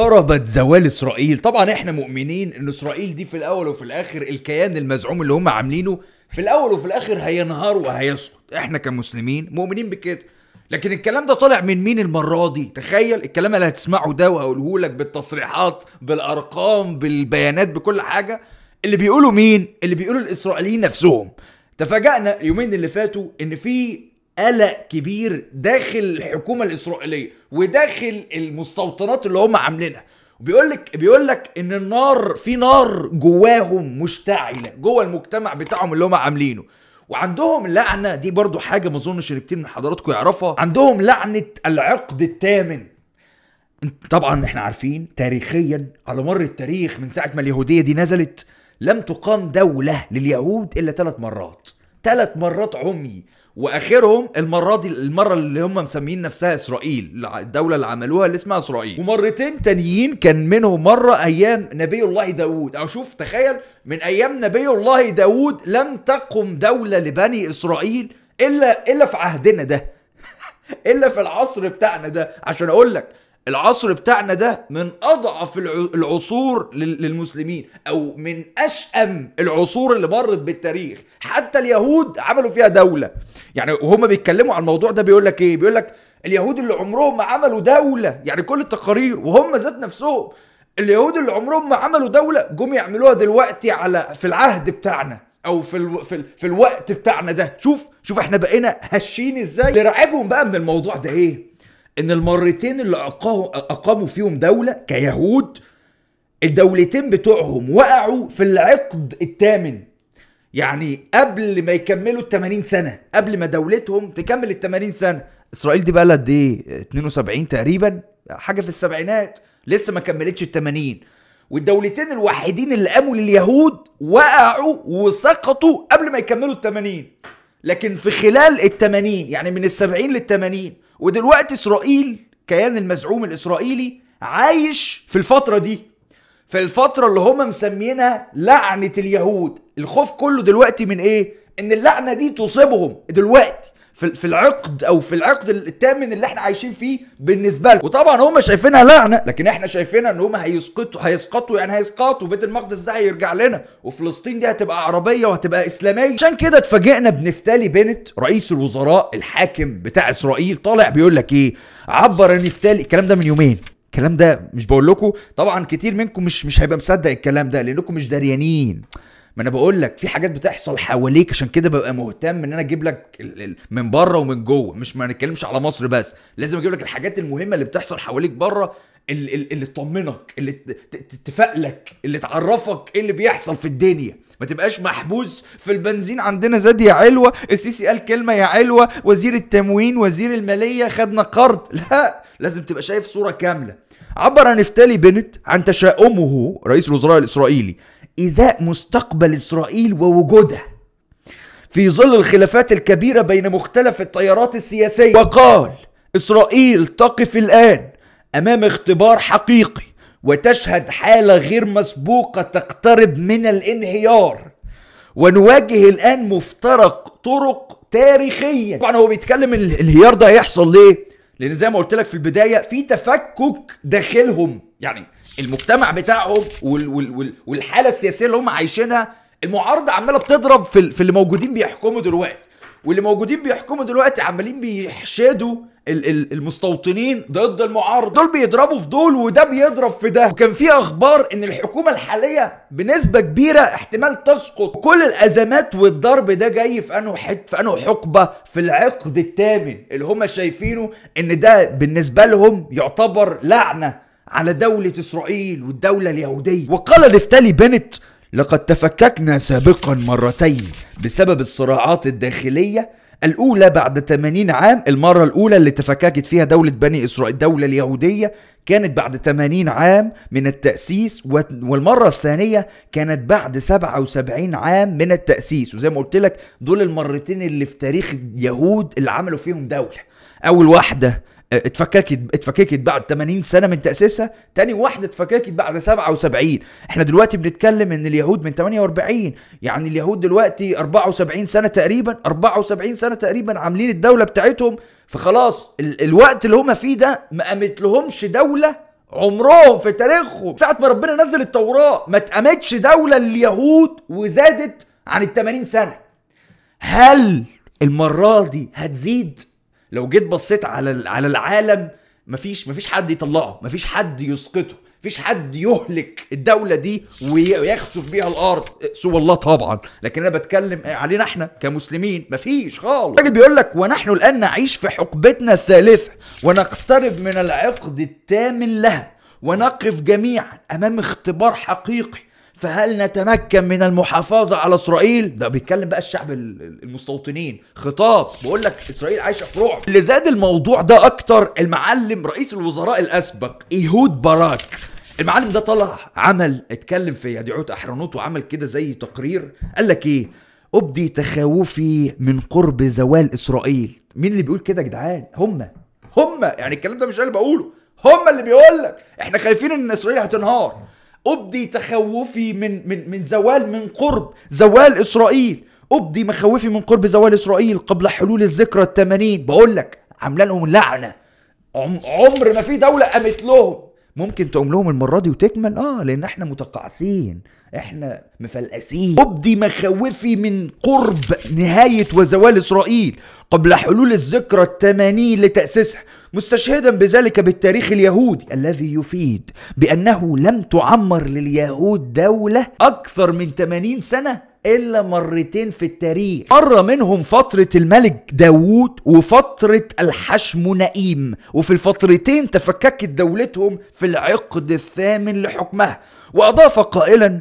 اقتربت زوال اسرائيل طبعا احنا مؤمنين ان اسرائيل دي في الاول وفي الاخر الكيان المزعوم اللي هم عاملينه في الاول وفي الاخر هينهار وهيسقط احنا كمسلمين مؤمنين بكده لكن الكلام ده طالع من مين المره دي تخيل الكلام اللي هتسمعه ده وهقوله لك بالتصريحات بالارقام بالبيانات بكل حاجه اللي بيقولوا مين اللي بيقولوا الاسرائيليين نفسهم تفاجأنا يومين اللي فاتوا ان في قلق كبير داخل الحكومه الاسرائيليه وداخل المستوطنات اللي هم عاملينها بيقول لك بيقول لك ان النار في نار جواهم مشتعله جوه المجتمع بتاعهم اللي هم عاملينه وعندهم لعنه دي برضو حاجه ما اظنش كتير من حضراتكم يعرفها عندهم لعنه العقد الثامن طبعا احنا عارفين تاريخيا على مر التاريخ من ساعه ما اليهوديه دي نزلت لم تقام دوله لليهود الا ثلاث مرات ثلاث مرات عمي واخرهم المره دي المره اللي هم مسميين نفسها اسرائيل الدوله اللي عملوها اللي اسمها اسرائيل ومرتين تانيين كان منهم مره ايام نبي الله داوود او شوف تخيل من ايام نبي الله داوود لم تقم دوله لبني اسرائيل الا الا في عهدنا ده الا في العصر بتاعنا ده عشان اقول لك العصر بتاعنا ده من اضعف العصور للمسلمين او من اشأم العصور اللي مرت بالتاريخ حتى اليهود عملوا فيها دولة يعني وهم بيتكلموا عن الموضوع ده بيقول لك ايه بيقول لك اليهود اللي عمرهم ما عملوا دولة يعني كل التقارير وهم ذات نفسهم اليهود اللي عمرهم ما عملوا دولة جم يعملوها دلوقتي على في العهد بتاعنا او في الو... في, ال... في الوقت بتاعنا ده شوف شوف احنا بقينا هشين ازاي اللي راعبهم بقى من الموضوع ده ايه ان المرتين اللي اقاموا فيهم دوله كيهود الدولتين بتوعهم وقعوا في العقد الثامن يعني قبل ما يكملوا ال 80 سنه قبل ما دولتهم تكمل ال 80 سنه اسرائيل دي بلد ايه 72 تقريبا حاجه في السبعينات لسه ما كملتش ال 80 والدولتين الوحيدين اللي قاموا لليهود وقعوا وسقطوا قبل ما يكملوا ال 80 لكن في خلال ال 80 يعني من ال 70 لل 80 ودلوقتي اسرائيل كيان المزعوم الاسرائيلي عايش في الفتره دي في الفتره اللي هما مسمينها لعنه اليهود الخوف كله دلوقتي من ايه ان اللعنه دي تصيبهم دلوقتي في في العقد او في العقد الثامن اللي احنا عايشين فيه بالنسبه لهم وطبعا هم شايفينها لعنه لكن احنا شايفينها ان هم هيسقطوا هيسقطوا يعني هيسقطوا بيت المقدس ده هيرجع لنا وفلسطين دي هتبقى عربيه وهتبقى اسلاميه عشان كده اتفاجئنا بنفتالي بنت رئيس الوزراء الحاكم بتاع اسرائيل طالع بيقول لك ايه عبر نفتالي الكلام ده من يومين الكلام ده مش بقول لكم طبعا كتير منكم مش مش هيبقى مصدق الكلام ده لانكم مش داريانين ما انا بقول لك في حاجات بتحصل حواليك عشان كده ببقى مهتم ان انا اجيب لك من بره ومن جوه مش ما نتكلمش على مصر بس لازم اجيب لك الحاجات المهمه اللي بتحصل حواليك بره اللي تطمنك اللي تفقلك اللي تعرفك ايه اللي بيحصل في الدنيا ما تبقاش محبوس في البنزين عندنا زاد يا علوه السيسي قال كلمه يا علوه وزير التموين وزير الماليه خدنا قرض لا لازم تبقى شايف صوره كامله عبر نفتالي بنت عن تشاؤمه رئيس الوزراء الاسرائيلي إزاء مستقبل إسرائيل ووجودها في ظل الخلافات الكبيرة بين مختلف التيارات السياسية وقال إسرائيل تقف الآن أمام اختبار حقيقي وتشهد حالة غير مسبوقة تقترب من الانهيار ونواجه الآن مفترق طرق تاريخيا طبعا هو بيتكلم الانهيار ده هيحصل ليه لأن زي ما قلت لك في البداية في تفكك داخلهم يعني المجتمع بتاعهم وال وال وال والحاله السياسيه اللي هم عايشينها المعارضه عماله بتضرب في, في اللي موجودين بيحكموا دلوقتي واللي موجودين بيحكموا دلوقتي عمالين بيحشدوا المستوطنين ضد المعارضه دول بيضربوا في دول وده بيضرب في ده وكان في اخبار ان الحكومه الحاليه بنسبه كبيره احتمال تسقط كل الازمات والضرب ده جاي في انه حت في انه حقبه في العقد الثامن اللي هم شايفينه ان ده بالنسبه لهم يعتبر لعنه على دولة إسرائيل والدولة اليهودية وقال نفتالي بنت لقد تفككنا سابقا مرتين بسبب الصراعات الداخلية الأولى بعد 80 عام المرة الأولى اللي تفككت فيها دولة بني إسرائيل الدولة اليهودية كانت بعد 80 عام من التأسيس والمرة الثانية كانت بعد 77 عام من التأسيس وزي ما قلت لك دول المرتين اللي في تاريخ اليهود اللي عملوا فيهم دولة أول واحدة آه، اتفككت اتفككت بعد 80 سنه من تاسيسها تاني واحده اتفككت بعد 77 احنا دلوقتي بنتكلم ان اليهود من 48 يعني اليهود دلوقتي 74 سنه تقريبا 74 سنه تقريبا عاملين الدوله بتاعتهم فخلاص ال الوقت اللي هم فيه ده ما قامت لهمش دوله عمرهم في تاريخهم ساعة ما ربنا نزل التوراة ما اتقامتش دولة لليهود وزادت عن ال 80 سنة هل المرة دي هتزيد؟ لو جيت بصيت على على العالم مفيش مفيش حد يطلعه مفيش حد يسقطه مفيش حد يهلك الدوله دي ويخسف بيها الارض سوى الله طبعا لكن انا بتكلم علينا احنا كمسلمين مفيش خالص الراجل بيقول لك ونحن الان نعيش في حقبتنا الثالثه ونقترب من العقد الثامن لها ونقف جميعا امام اختبار حقيقي فهل نتمكن من المحافظة على إسرائيل؟ ده بيتكلم بقى الشعب المستوطنين خطاب بقول لك إسرائيل عايشة في رعب اللي زاد الموضوع ده أكتر المعلم رئيس الوزراء الأسبق إيهود باراك المعلم ده طلع عمل اتكلم في يدعوت أحرنوت وعمل كده زي تقرير قال لك إيه؟ أبدي تخوفي من قرب زوال إسرائيل مين اللي بيقول كده يا جدعان؟ هما هما يعني الكلام ده مش أنا اللي بقوله هما اللي بيقول لك احنا خايفين ان اسرائيل هتنهار أبدي تخوفي من من من زوال من قرب زوال إسرائيل أبدي مخاوفي من قرب زوال إسرائيل قبل حلول الذكرى الثمانين بقول لك عامله لهم لعنة عمر ما في دولة قامت لهم ممكن تقوم لهم المرة دي وتكمل اه لأن احنا متقاعسين احنا مفلقسين أبدي مخاوفي من قرب نهاية وزوال إسرائيل قبل حلول الذكرى الثمانين لتأسيسها مستشهدا بذلك بالتاريخ اليهودي الذي يفيد بأنه لم تعمر لليهود دولة أكثر من 80 سنة إلا مرتين في التاريخ مرة منهم فترة الملك داوود وفترة الحشم نئيم وفي الفترتين تفككت دولتهم في العقد الثامن لحكمها وأضاف قائلا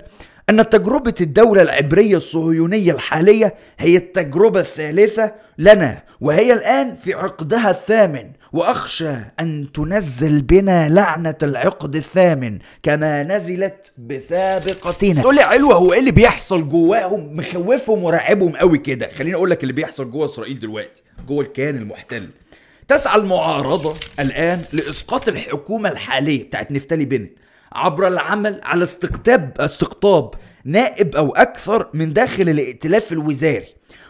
أن تجربة الدولة العبرية الصهيونية الحالية هي التجربة الثالثة لنا وهي الآن في عقدها الثامن واخشى ان تنزل بنا لعنه العقد الثامن كما نزلت بسابقتنا تقول لي علوه هو ايه اللي بيحصل جواهم مخوفهم ورعبهم قوي كده خليني اقول لك اللي بيحصل جوه اسرائيل دلوقتي جوه الكيان المحتل تسعى المعارضه الان لاسقاط الحكومه الحاليه بتاعت نفتالي بنت عبر العمل على استقطاب استقطاب نائب او اكثر من داخل الائتلاف الوزاري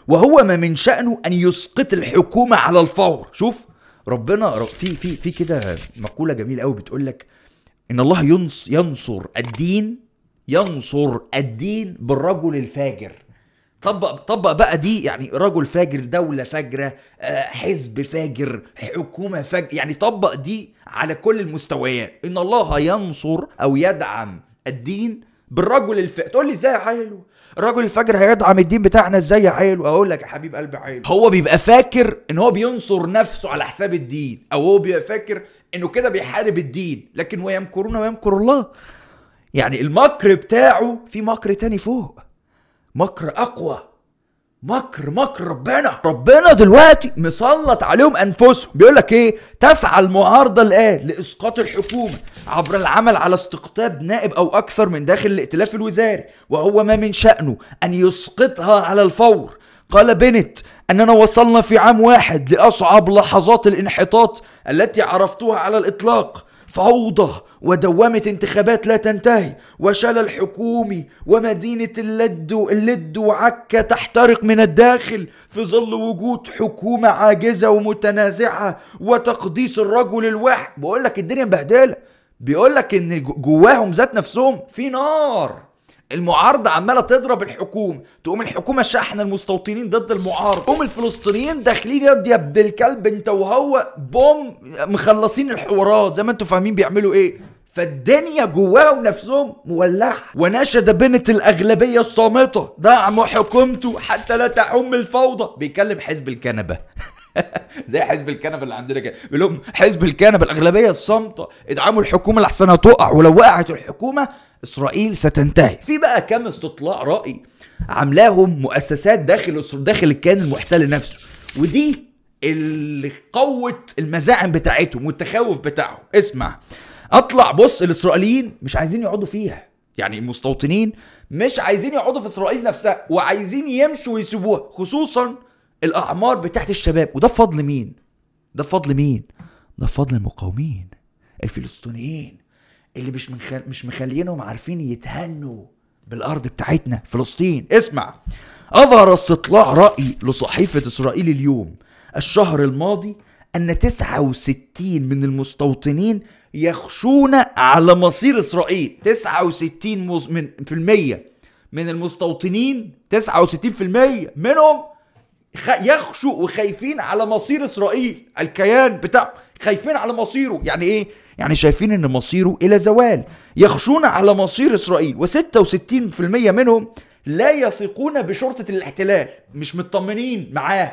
وهو ما من شأنه أن يسقط الحكومة على الفور شوف ربنا في في في كده مقوله جميله قوي بتقول لك ان الله ينصر الدين ينصر الدين بالرجل الفاجر طبق طبق بقى دي يعني رجل فاجر دولة فاجرة آه، حزب فاجر حكومة فاجر يعني طبق دي على كل المستويات إن الله ينصر أو يدعم الدين بالرجل الف... تقول لي ازاي يا حلو الرجل الفجر هيدعم الدين بتاعنا ازاي يا حلو اقول لك يا حبيب قلبي حلو هو بيبقى فاكر ان هو بينصر نفسه على حساب الدين او هو بيبقى فاكر انه كده بيحارب الدين لكن ويمكرون ويمكر الله يعني المكر بتاعه في مكر تاني فوق مكر اقوى مكر مكر ربنا ربنا دلوقتي مسلط عليهم انفسهم بيقول لك ايه تسعى المعارضه الان لاسقاط الحكومه عبر العمل على استقطاب نائب او اكثر من داخل الائتلاف الوزاري وهو ما من شانه ان يسقطها على الفور قال بنت اننا وصلنا في عام واحد لاصعب لحظات الانحطاط التي عرفتها على الاطلاق فوضى ودوامة انتخابات لا تنتهي وشلل حكومي ومدينة اللد اللد وعكا تحترق من الداخل في ظل وجود حكومة عاجزة ومتنازعة وتقديس الرجل الواحد بقول لك الدنيا مبهدلة بيقول لك ان جواهم ذات نفسهم في نار المعارضة عمالة تضرب الحكومة تقوم الحكومة شاحنة المستوطنين ضد المعارضة تقوم الفلسطينيين داخلين يا الكلب انت وهو بوم مخلصين الحوارات زي ما انتوا فاهمين بيعملوا ايه فالدنيا جواهم نفسهم مولعة وناشد بنت الأغلبية الصامتة دعم حكومته حتى لا تحم الفوضى بيكلم حزب الكنبة زي حزب الكنبه اللي عندنا كده بيقول لهم حزب الكنبه الاغلبيه الصامته ادعموا الحكومه لحسنها تقع ولو وقعت الحكومه اسرائيل ستنتهي في بقى كام استطلاع راي عاملاهم مؤسسات داخل داخل الكيان المحتل نفسه ودي اللي قوت المزاعم بتاعتهم والتخوف بتاعهم اسمع اطلع بص الاسرائيليين مش عايزين يقعدوا فيها يعني المستوطنين مش عايزين يقعدوا في اسرائيل نفسها وعايزين يمشوا ويسيبوها خصوصا الاعمار بتاعت الشباب وده بفضل مين ده بفضل مين ده بفضل المقاومين الفلسطينيين اللي مش منخل... مش مخلينهم عارفين يتهنوا بالارض بتاعتنا فلسطين اسمع اظهر استطلاع راي لصحيفه اسرائيل اليوم الشهر الماضي ان 69 من المستوطنين يخشون على مصير اسرائيل 69 من في المية من المستوطنين 69% منهم يخشوا وخايفين على مصير اسرائيل الكيان بتاع خايفين على مصيره يعني ايه يعني شايفين ان مصيره الى زوال يخشون على مصير اسرائيل و66% منهم لا يثقون بشرطه الاحتلال مش مطمنين معاه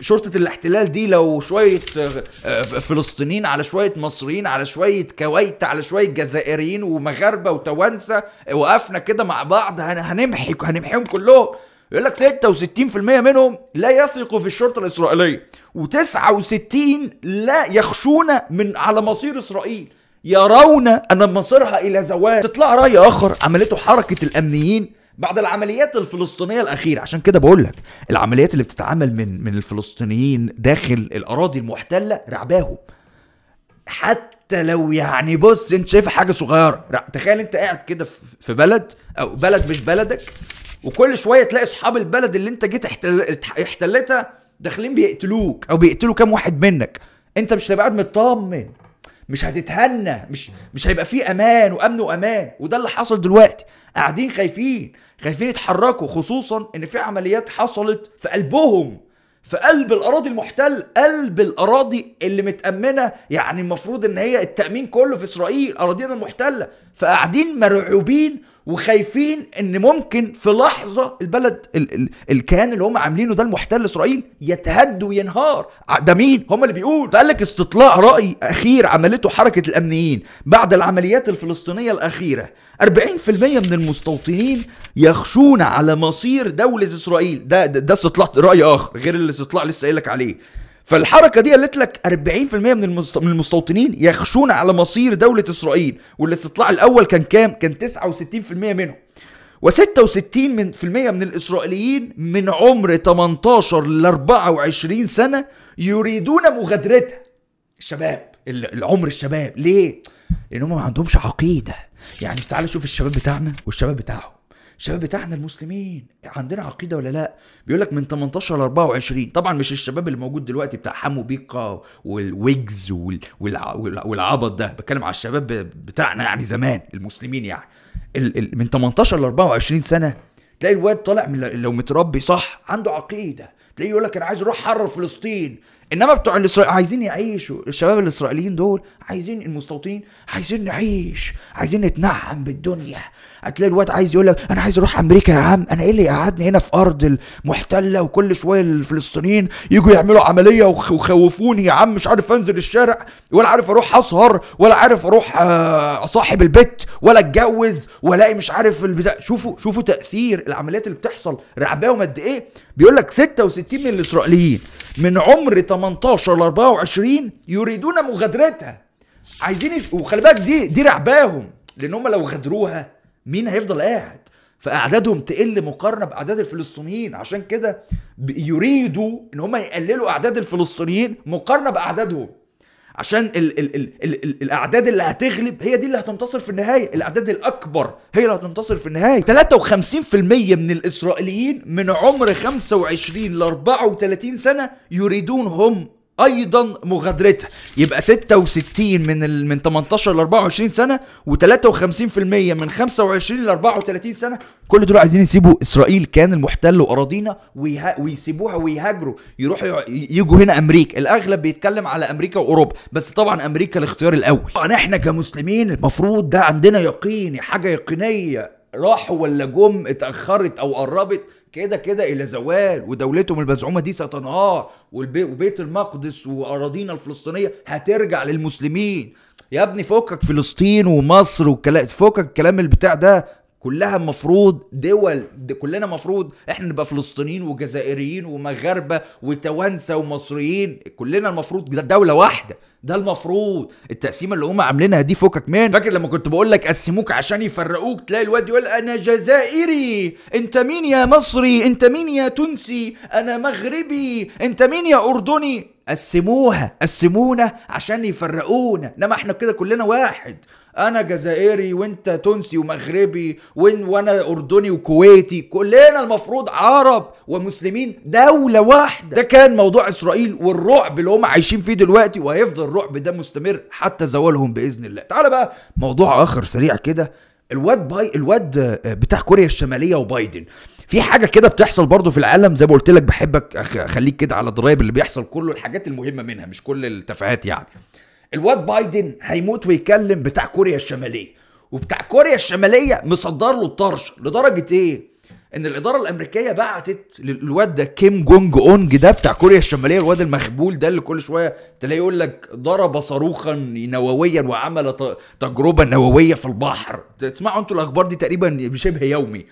شرطه الاحتلال دي لو شويه آه، آه، فلسطينيين على شويه مصريين على شويه كويت على شويه جزائريين ومغاربه وتوانسه وقفنا كده مع بعض هنمحي هنمحيهم كلهم يقول لك 66% منهم لا يثقوا في الشرطه الاسرائيليه و69 لا يخشون من على مصير اسرائيل يرون ان مصيرها الى زوال تطلع راي اخر عملته حركه الامنيين بعد العمليات الفلسطينيه الاخيره عشان كده بقول لك العمليات اللي بتتعمل من من الفلسطينيين داخل الاراضي المحتله رعباهم حتى لو يعني بص انت شايف حاجه صغيره تخيل انت قاعد كده في بلد او بلد مش بلدك وكل شويه تلاقي اصحاب البلد اللي انت جيت احتلتها داخلين بيقتلوك او بيقتلوا كام واحد منك انت مش هتبقى قاعد مطمن مش هتتهنى مش مش هيبقى في امان وامن وامان وده اللي حصل دلوقتي قاعدين خايفين خايفين يتحركوا خصوصا ان في عمليات حصلت في قلبهم في قلب الاراضي المحتل قلب الاراضي اللي متامنه يعني المفروض ان هي التامين كله في اسرائيل اراضينا المحتله فقاعدين مرعوبين وخايفين ان ممكن في لحظه البلد ال- ال- الكيان اللي هم عاملينه ده المحتل اسرائيل يتهد وينهار ده مين هم اللي بيقول فقال لك استطلاع راي اخير عملته حركه الامنيين بعد العمليات الفلسطينيه الاخيره 40% من المستوطنين يخشون على مصير دوله اسرائيل ده ده, ده استطلاع راي اخر غير الاستطلاع لسه قايل لك عليه فالحركه دي قالت لك 40% من من المستوطنين يخشون على مصير دوله اسرائيل والاستطلاع الاول كان كام كان 69% منهم و66% من في المية من الإسرائيليين من عمر 18 ل 24 سنة يريدون مغادرتها الشباب العمر الشباب ليه؟ لأن هم ما عندهمش عقيدة يعني تعال شوف الشباب بتاعنا والشباب بتاعهم الشباب بتاعنا المسلمين عندنا عقيده ولا لا بيقول لك من 18 ل 24 طبعا مش الشباب اللي موجود دلوقتي بتاع حمو بيكا والويجز والعبط ده بتكلم على الشباب بتاعنا يعني زمان المسلمين يعني من 18 ل 24 سنه تلاقي الواد طالع من لو متربي صح عنده عقيده تلاقيه يقول لك انا عايز اروح حرر فلسطين انما بتوع الاسرائيل عايزين يعيشوا الشباب الاسرائيليين دول عايزين المستوطنين عايزين نعيش عايزين نتنعم بالدنيا هتلاقي الواد عايز يقول لك انا عايز اروح امريكا يا عم انا ايه اللي قعدني هنا في ارض المحتله وكل شويه الفلسطينيين يجوا يعملوا عمليه وخوفوني يا عم مش عارف انزل الشارع ولا عارف اروح اسهر ولا عارف اروح آه، اصاحب البيت ولا اتجوز والاقي مش عارف البتاع شوفوا شوفوا تاثير العمليات اللي بتحصل رعباهم قد ايه بيقول لك 66 من الاسرائيليين من عمر 18 ل 24 يريدون مغادرتها عايزين يف... وخلي بالك دي دي رعباهم لان هم لو غادروها مين هيفضل قاعد فاعدادهم تقل مقارنه باعداد الفلسطينيين عشان كده يريدوا ان هم يقللوا اعداد الفلسطينيين مقارنه باعدادهم عشان الـ الـ الـ الـ الـ الاعداد اللي هتغلب هي دي اللي هتنتصر في النهايه الاعداد الاكبر هي اللي هتنتصر في النهايه 53% من الاسرائيليين من عمر 25 ل 34 سنه يريدون هم ايضا مغادرتها يبقى 66 من من 18 ل 24 سنه و53% من 25 ل 34 سنه كل دول عايزين يسيبوا اسرائيل كان المحتل واراضينا ويسيبوها ويهاجروا يروحوا يجوا هنا امريكا الاغلب بيتكلم على امريكا واوروبا بس طبعا امريكا الاختيار الاول طبعا احنا كمسلمين المفروض ده عندنا يقين حاجه يقينيه راحوا ولا جم اتاخرت او قربت كده كده الى زوال ودولتهم المزعومه دي ستنهار وبيت المقدس واراضينا الفلسطينيه هترجع للمسلمين يا ابني فكك فلسطين ومصر وكلام فكك الكلام البتاع ده كلها مفروض دول دي كلنا مفروض احنا نبقى فلسطينيين وجزائريين ومغاربه وتوانسه ومصريين كلنا المفروض ده دوله واحده ده المفروض التقسيمه اللي هم عاملينها دي فوكك من فاكر لما كنت بقول لك قسموك عشان يفرقوك تلاقي الواد يقول انا جزائري انت مين يا مصري انت مين يا تونسي انا مغربي انت مين يا اردني قسموها قسمونا عشان يفرقونا انما احنا كده كلنا واحد انا جزائري وانت تونسي ومغربي وإن وانا اردني وكويتي كلنا المفروض عرب ومسلمين دولة واحدة ده كان موضوع اسرائيل والرعب اللي هم عايشين فيه دلوقتي وهيفضل الرعب ده مستمر حتى زوالهم باذن الله تعال بقى موضوع اخر سريع كده الواد باي الواد بتاع كوريا الشماليه وبايدن في حاجه كده بتحصل برضه في العالم زي ما قلت لك بحبك اخليك كده على درايب اللي بيحصل كله الحاجات المهمه منها مش كل التفاهات يعني الواد بايدن هيموت ويكلم بتاع كوريا الشماليه وبتاع كوريا الشماليه مصدر له الطرش لدرجه ايه ان الاداره الامريكيه بعتت للواد ده كيم جونج اونج ده بتاع كوريا الشماليه الواد المخبول ده اللي كل شويه تلاقيه يقول لك ضرب صاروخا نوويا وعمل تجربه نوويه في البحر تسمعوا انتوا الاخبار دي تقريبا بشبه يومي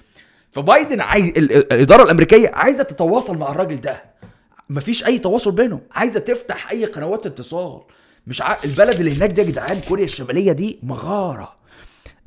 فبايدن عايز الاداره الامريكيه عايزه تتواصل مع الراجل ده مفيش اي تواصل بينهم عايزه تفتح اي قنوات اتصال مش ع... البلد اللي هناك دي يا جدعان كوريا الشماليه دي مغاره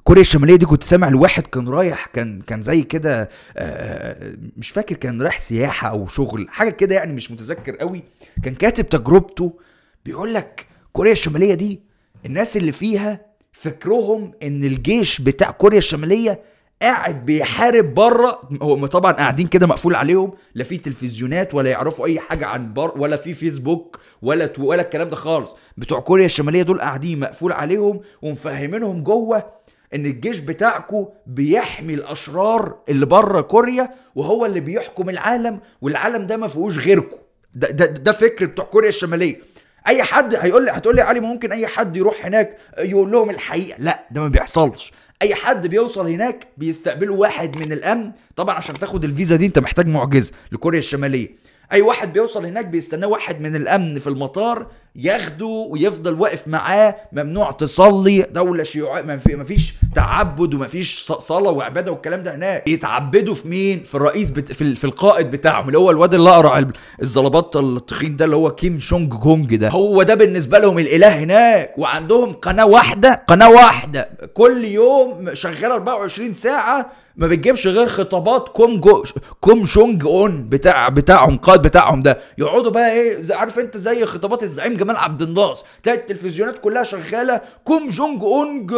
كوريا الشماليه دي كنت سامع لواحد كان رايح كان كان زي كده آه، آه، مش فاكر كان رايح سياحه او شغل حاجه كده يعني مش متذكر قوي كان كاتب تجربته بيقول لك كوريا الشماليه دي الناس اللي فيها فكرهم ان الجيش بتاع كوريا الشماليه قاعد بيحارب بره هو طبعا قاعدين كده مقفول عليهم لا في تلفزيونات ولا يعرفوا اي حاجه عن بر ولا في فيسبوك ولا ولا الكلام ده خالص بتوع كوريا الشماليه دول قاعدين مقفول عليهم ومفهمينهم جوه ان الجيش بتاعكو بيحمي الاشرار اللي بره كوريا وهو اللي بيحكم العالم والعالم ده ما فيهوش غيركو ده, ده ده فكر بتوع كوريا الشماليه اي حد هيقول لي هتقول لي علي ممكن اي حد يروح هناك يقول لهم الحقيقه لا ده ما بيحصلش اي حد بيوصل هناك بيستقبله واحد من الامن طبعا عشان تاخد الفيزا دي انت محتاج معجزه لكوريا الشماليه اي واحد بيوصل هناك بيستناه واحد من الامن في المطار ياخده ويفضل واقف معاه ممنوع تصلي دوله شيوعيه مفيش تعبد ومفيش صلاه وعباده والكلام ده هناك يتعبدوا في مين في الرئيس بت... في, ال... في القائد بتاعهم اللي هو الواد اللي اقرع الزلبط التخين ده اللي هو كيم شونج كونج ده هو ده بالنسبه لهم الاله هناك وعندهم قناه واحده قناه واحده كل يوم شغاله 24 ساعه ما بتجيبش غير خطابات كوم جو كوم شونج اون بتاع بتاعهم قائد بتاعهم ده يقعدوا بقى ايه عارف انت زي خطابات الزعيم جمال عبد الناصر تلاقي التلفزيونات كلها شغاله كوم جونج اونج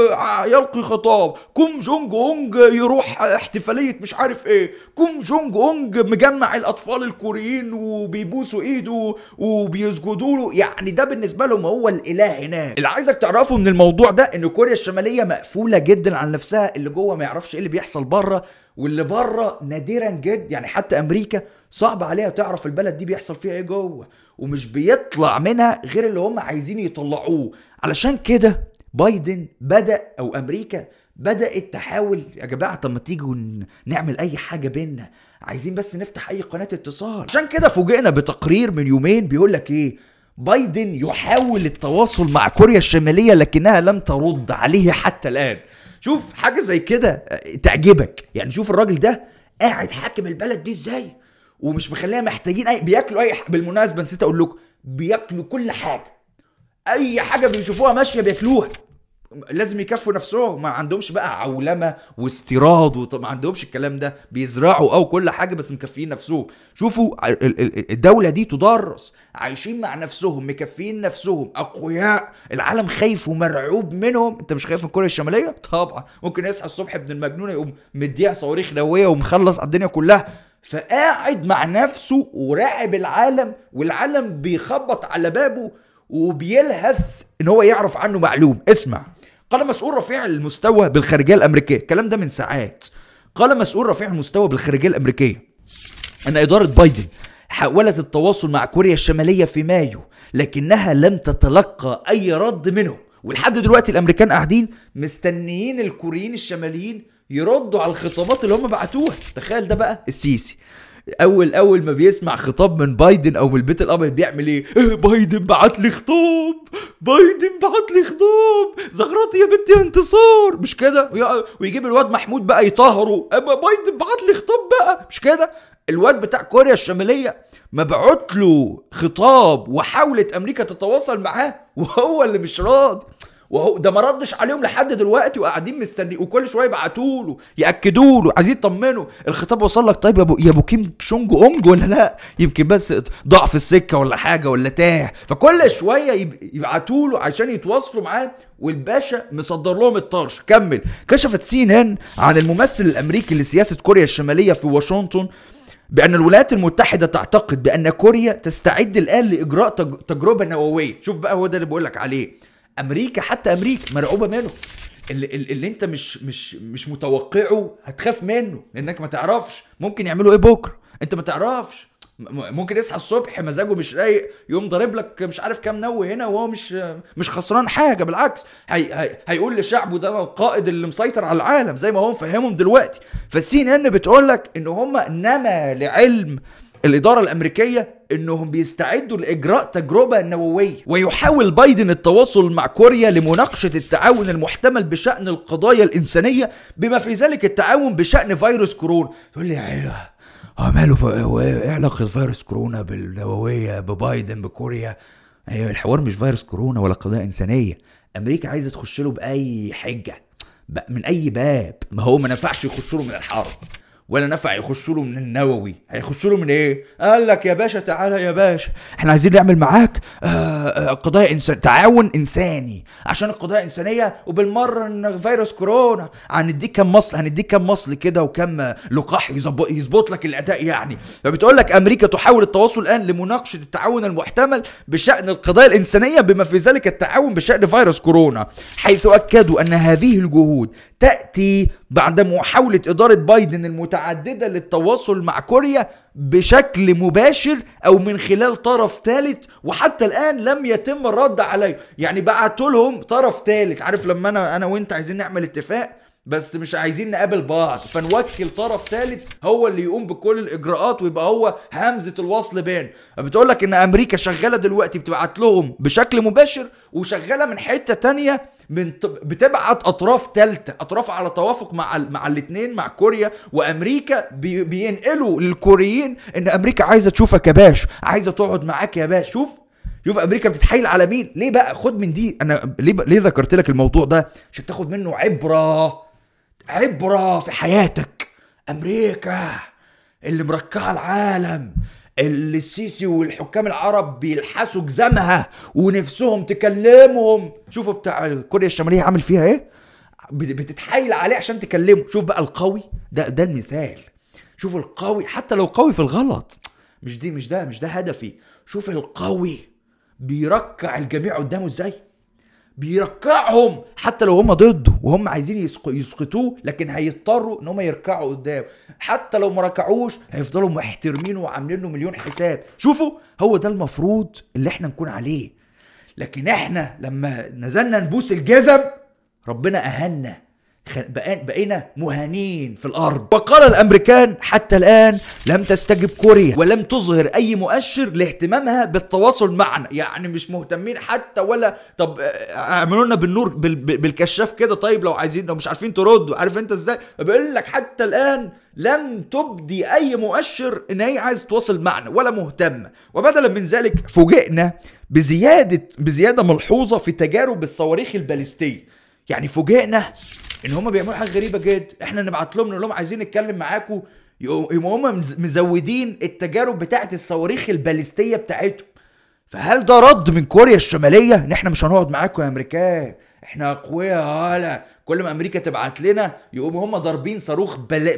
يلقي خطاب كوم جونج اونج يروح احتفاليه مش عارف ايه كوم جونج اونج مجمع الاطفال الكوريين وبيبوسوا ايده وبيسجدوا له يعني ده بالنسبه لهم هو الاله هناك اللي عايزك تعرفه من الموضوع ده ان كوريا الشماليه مقفوله جدا عن نفسها اللي جوه ما يعرفش ايه اللي بيحصل بره بره واللي بره نادرا جدا يعني حتى امريكا صعب عليها تعرف البلد دي بيحصل فيها ايه جوه ومش بيطلع منها غير اللي هم عايزين يطلعوه علشان كده بايدن بدا او امريكا بدات تحاول يا جماعه طب ما تيجوا نعمل اي حاجه بينا عايزين بس نفتح اي قناه اتصال عشان كده فوجئنا بتقرير من يومين بيقول لك ايه بايدن يحاول التواصل مع كوريا الشماليه لكنها لم ترد عليه حتى الان شوف حاجه زي كده تعجبك يعني شوف الراجل ده قاعد حاكم البلد دي ازاي ومش مخليها محتاجين اي بياكلوا اي بالمناسبه نسيت اقول لكم بياكلوا كل حاجه اي حاجه بيشوفوها ماشيه بياكلوها لازم يكفوا نفسهم ما عندهمش بقى عولمه واستيراد وما عندهمش الكلام ده بيزرعوا او كل حاجه بس مكفيين نفسهم شوفوا الدوله دي تدرس عايشين مع نفسهم مكفيين نفسهم اقوياء العالم خايف ومرعوب منهم انت مش خايف من كوريا الشماليه طبعا ممكن يصحى الصبح ابن المجنون يقوم مديع صواريخ نوويه ومخلص الدنيا كلها فقاعد مع نفسه وراقب العالم والعالم بيخبط على بابه وبيلهث ان هو يعرف عنه معلوم اسمع قال مسؤول رفيع المستوى بالخارجيه الامريكيه الكلام ده من ساعات قال مسؤول رفيع المستوى بالخارجيه الامريكيه ان اداره بايدن حاولت التواصل مع كوريا الشماليه في مايو لكنها لم تتلقى اي رد منه ولحد دلوقتي الامريكان قاعدين مستنيين الكوريين الشماليين يردوا على الخطابات اللي هم بعتوها تخيل ده بقى السيسي اول اول ما بيسمع خطاب من بايدن او من البيت الابيض بيعمل إيه؟, ايه بايدن بعت لي خطاب بايدن بعت لي خطاب زغرطي يا بنتي انتصار مش كده ويجيب الواد محمود بقى يطهره اما بايدن بعت لي خطاب بقى مش كده الواد بتاع كوريا الشماليه مبعوت له خطاب وحاولت امريكا تتواصل معاه وهو اللي مش راضي وهو ده ما ردش عليهم لحد دلوقتي وقاعدين مستني وكل شويه يبعتوا له ياكدوا له عايزين يطمنوا الخطاب وصل لك طيب يا ابو يا ابو كيم شونج اونج ولا لا يمكن بس ضعف السكه ولا حاجه ولا تاه فكل شويه يبعتوا له عشان يتواصلوا معاه والباشا مصدر لهم الطرش كمل كشفت سي ان ان عن الممثل الامريكي لسياسه كوريا الشماليه في واشنطن بأن الولايات المتحدة تعتقد بأن كوريا تستعد الآن لإجراء تجربة نووية شوف بقى هو ده اللي بقول لك عليه امريكا حتى امريكا مرعوبه منه اللي, اللي انت مش مش مش متوقعه هتخاف منه لانك ما تعرفش ممكن يعملوا ايه بكره انت ما تعرفش ممكن يصحى الصبح مزاجه مش رايق يقوم ضارب لك مش عارف كام نو هنا وهو مش مش خسران حاجه بالعكس هي هي هيقول لشعبه ده القائد اللي مسيطر على العالم زي ما هو مفهمهم دلوقتي فالسي ان ان بتقول لك ان هم نما لعلم الإدارة الأمريكية انهم بيستعدوا لاجراء تجربه نوويه ويحاول بايدن التواصل مع كوريا لمناقشه التعاون المحتمل بشان القضايا الانسانيه بما في ذلك التعاون بشان فيروس كورونا تقول لي يا عيله آه، ماله ايه علاقه فيروس كورونا بالنوويه ببايدن بكوريا ايوه الحوار مش فيروس كورونا ولا قضيه انسانيه امريكا عايزه تخش له باي حجه من اي باب ما هو ما نفعش يخش له من الحرب ولا نفع يخشوا له من النووي هيخشوا له من ايه قال لك يا باشا تعالى يا باشا احنا عايزين نعمل معاك آه، آه، قضايا انسان تعاون انساني عشان القضايا الانسانيه وبالمره ان فيروس كورونا هنديك كام مصل هنديك كام مصل كده وكم لقاح يظبط لك الاداء يعني فبتقول لك امريكا تحاول التواصل الان لمناقشه التعاون المحتمل بشان القضايا الانسانيه بما في ذلك التعاون بشان فيروس كورونا حيث اكدوا ان هذه الجهود تأتي بعد محاولة إدارة بايدن المتعددة للتواصل مع كوريا بشكل مباشر أو من خلال طرف ثالث وحتى الآن لم يتم الرد عليه يعني بعتولهم طرف ثالث عارف لما أنا أنا وأنت عايزين نعمل اتفاق بس مش عايزين نقابل بعض فنوكل طرف ثالث هو اللي يقوم بكل الاجراءات ويبقى هو همزه الوصل بين بتقول لك ان امريكا شغاله دلوقتي بتبعت لهم بشكل مباشر وشغاله من حته تانية من بتبعت اطراف ثالثه اطراف على توافق مع ال مع الاثنين مع كوريا وامريكا بي بينقلوا للكوريين ان امريكا عايزه تشوفك يا باش عايزه تقعد معاك يا باش شوف شوف امريكا بتتحايل على مين ليه بقى خد من دي انا ليه ب... ليه ذكرت لك الموضوع ده عشان تاخد منه عبره عبره في حياتك امريكا اللي مركعه العالم اللي السيسي والحكام العرب بيلحسوا جزمها ونفسهم تكلمهم شوفوا بتاع كوريا الشماليه عامل فيها ايه بتتحايل عليه عشان تكلمه شوف بقى القوي ده ده المثال شوف القوي حتى لو قوي في الغلط مش دي مش ده مش ده هدفي شوف القوي بيركع الجميع قدامه ازاي بيركعهم حتى لو هم ضده وهم عايزين يسقطوه لكن هيضطروا ان هم يركعوا قدامه حتى لو ما ركعوش هيفضلوا محترمينه وعاملين له مليون حساب شوفوا هو ده المفروض اللي احنا نكون عليه لكن احنا لما نزلنا نبوس الجزم ربنا اهنا بقينا مهانين في الارض وقال الامريكان حتى الان لم تستجب كوريا ولم تظهر اي مؤشر لاهتمامها بالتواصل معنا يعني مش مهتمين حتى ولا طب آه، آه، اعملوا لنا بالنور بالكشاف كده طيب لو عايزين لو مش عارفين تردوا عارف انت ازاي بقول لك حتى الان لم تبدي اي مؤشر ان هي عايز تواصل معنا ولا مهتمه وبدلا من ذلك فوجئنا بزياده بزياده ملحوظه في تجارب الصواريخ الباليستيه يعني فوجئنا ان هم بيعملوا حاجه غريبه جدا احنا نبعت لهم نقول لهم عايزين نتكلم معاكم يقوموا هم مزودين التجارب بتاعه الصواريخ الباليستيه بتاعتهم فهل ده رد من كوريا الشماليه ان احنا مش هنقعد معاكم يا امريكان احنا اقوياء هلا كل ما امريكا تبعت لنا يقوموا هم ضاربين صاروخ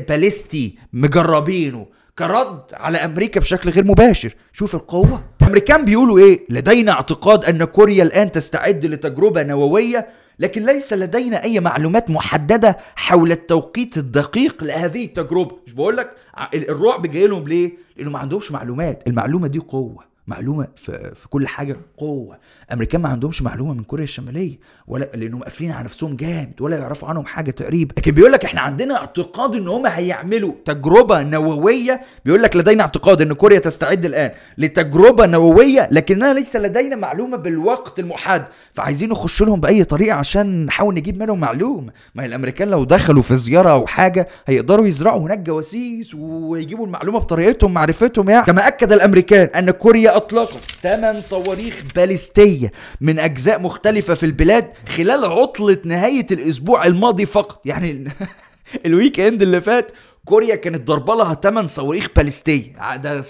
باليستي مجربينه كرد على امريكا بشكل غير مباشر شوف القوه الامريكان بيقولوا ايه لدينا اعتقاد ان كوريا الان تستعد لتجربه نوويه لكن ليس لدينا أي معلومات محددة حول التوقيت الدقيق لهذه التجربة مش بقول لك الرعب جاي لهم ليه؟ لأنه ما عندهمش معلومات المعلومة دي قوة معلومة في, في كل حاجة قوة الامريكان ما عندهمش معلومه من كوريا الشماليه ولا لانهم قافلين على نفسهم جامد ولا يعرفوا عنهم حاجه تقريبا لكن بيقول لك احنا عندنا اعتقاد ان هم هيعملوا تجربه نوويه بيقول لك لدينا اعتقاد ان كوريا تستعد الان لتجربه نوويه لكننا ليس لدينا معلومه بالوقت المحدد فعايزين نخش لهم باي طريقه عشان نحاول نجيب منهم معلومه ما الامريكان لو دخلوا في زياره او حاجه هيقدروا يزرعوا هناك جواسيس ويجيبوا المعلومه بطريقتهم معرفتهم يعني كما اكد الامريكان ان كوريا اطلقت 8 صواريخ باليستيه الرئاسية من أجزاء مختلفة في البلاد خلال عطلة نهاية الأسبوع الماضي فقط يعني الويك اند اللي فات كوريا كانت ضربة لها 8 صواريخ باليستية على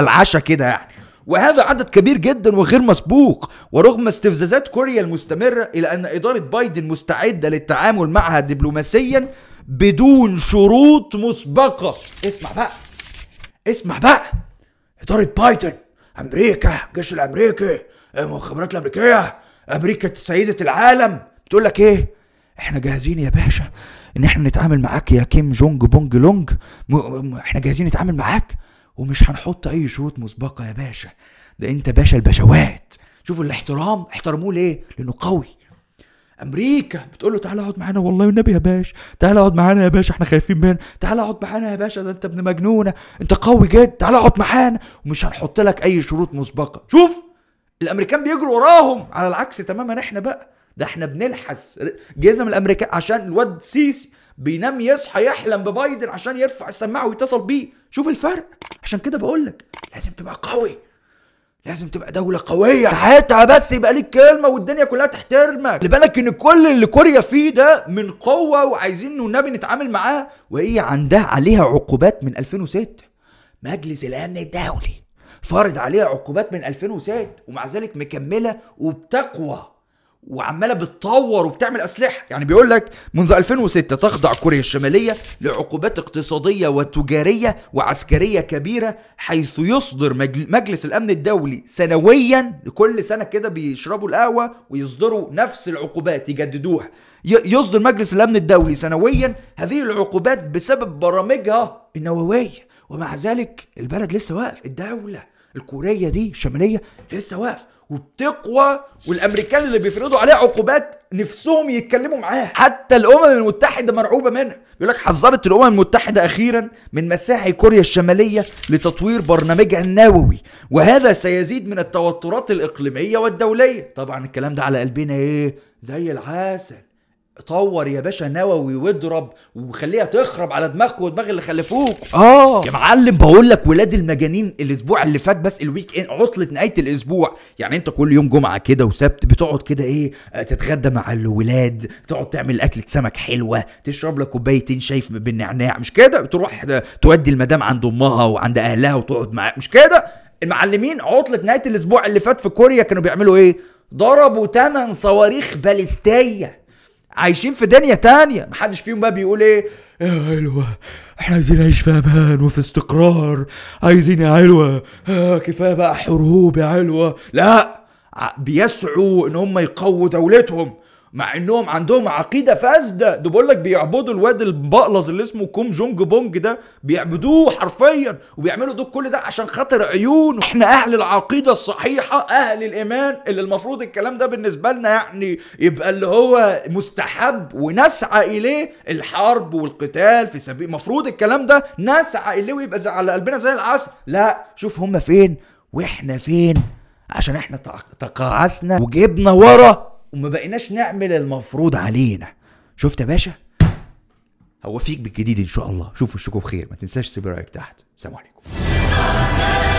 العشاء كده يعني وهذا عدد كبير جدا وغير مسبوق ورغم استفزازات كوريا المستمرة إلى أن إدارة بايدن مستعدة للتعامل معها دبلوماسيا بدون شروط مسبقة اسمع بقى اسمع بقى إدارة بايدن أمريكا الجيش الأمريكي المخابرات إيه، الامريكيه امريكا سيده العالم بتقول لك ايه احنا جاهزين يا باشا ان احنا نتعامل معاك يا كيم جونج بونج لونج م... م... احنا جاهزين نتعامل معاك ومش هنحط اي شروط مسبقه يا باشا ده انت باشا البشوات شوفوا الاحترام احترموه ليه لانه قوي امريكا بتقول له تعالى اقعد معانا والله والنبي يا باشا تعالى اقعد معانا يا باشا احنا خايفين منك تعالى اقعد معانا يا باشا ده انت ابن مجنونه انت قوي جدا تعالى اقعد معانا ومش هنحط لك اي شروط مسبقه شوف الامريكان بيجروا وراهم على العكس تماما احنا بقى ده احنا بنلحس جزم الامريكان عشان الواد سيسي بينام يصحى يحلم ببايدن عشان يرفع السماعه ويتصل بيه شوف الفرق عشان كده بقول لك لازم تبقى قوي لازم تبقى دولة قوية ساعتها بس يبقى ليك كلمة والدنيا كلها تحترمك خلي بالك ان كل اللي كوريا فيه ده من قوة وعايزين النبي نتعامل معاه وهي عندها عليها عقوبات من 2006 مجلس الامن الدولي فارض عليها عقوبات من 2006 ومع ذلك مكمله وبتقوى وعماله بتطور وبتعمل اسلحه يعني بيقول لك منذ 2006 تخضع كوريا الشماليه لعقوبات اقتصاديه وتجاريه وعسكريه كبيره حيث يصدر مجلس الامن الدولي سنويا كل سنه كده بيشربوا القهوه ويصدروا نفس العقوبات يجددوها يصدر مجلس الامن الدولي سنويا هذه العقوبات بسبب برامجها النوويه ومع ذلك البلد لسه واقف الدوله الكوريه دي الشماليه لسه واقف وبتقوى والامريكان اللي بيفرضوا عليها عقوبات نفسهم يتكلموا معاها حتى الامم المتحده مرعوبه منها بيقول لك حذرت الامم المتحده اخيرا من مساحي كوريا الشماليه لتطوير برنامجها النووي وهذا سيزيد من التوترات الاقليميه والدوليه طبعا الكلام ده على قلبنا ايه زي العسل طور يا باشا نووي واضرب وخليها تخرب على دماغك ودماغ اللي خلفوك اه يا معلم بقول لك ولاد المجانين الاسبوع اللي فات بس الويك اند عطله نهايه الاسبوع يعني انت كل يوم جمعه كده وسبت بتقعد كده ايه آه، تتغدى مع الولاد تقعد تعمل اكله سمك حلوه تشرب لك كوبايتين شاي بالنعناع مش كده بتروح آه، تودي المدام عند امها وعند اهلها وتقعد معاها مش كده المعلمين عطله نهايه الاسبوع اللي فات في كوريا كانوا بيعملوا ايه ضربوا ثمن صواريخ باليستيه عايشين في دنيا تانية محدش فيهم بقى بيقول ايه يا حلوة احنا عايزين نعيش في امان وفي استقرار عايزين يا حلوة آه كفاية بقى حروب يا حلوة لا بيسعوا ان هم يقووا دولتهم مع انهم عندهم عقيده فاسده ده بقول لك بيعبدوا الواد البقلظ اللي اسمه كوم جونج بونج ده بيعبدوه حرفيا وبيعملوا دول كل ده عشان خاطر عيون احنا اهل العقيده الصحيحه اهل الايمان اللي المفروض الكلام ده بالنسبه لنا يعني يبقى اللي هو مستحب ونسعى اليه الحرب والقتال في سبيل المفروض الكلام ده نسعى اليه ويبقى على قلبنا زي العسل لا شوف هم فين واحنا فين عشان احنا تقاعسنا وجبنا ورا وما بقيناش نعمل المفروض علينا شفت يا باشا هوفيك بالجديد ان شاء الله شوفوا وشكم بخير ما تنساش تسيب رايك تحت سلام عليكم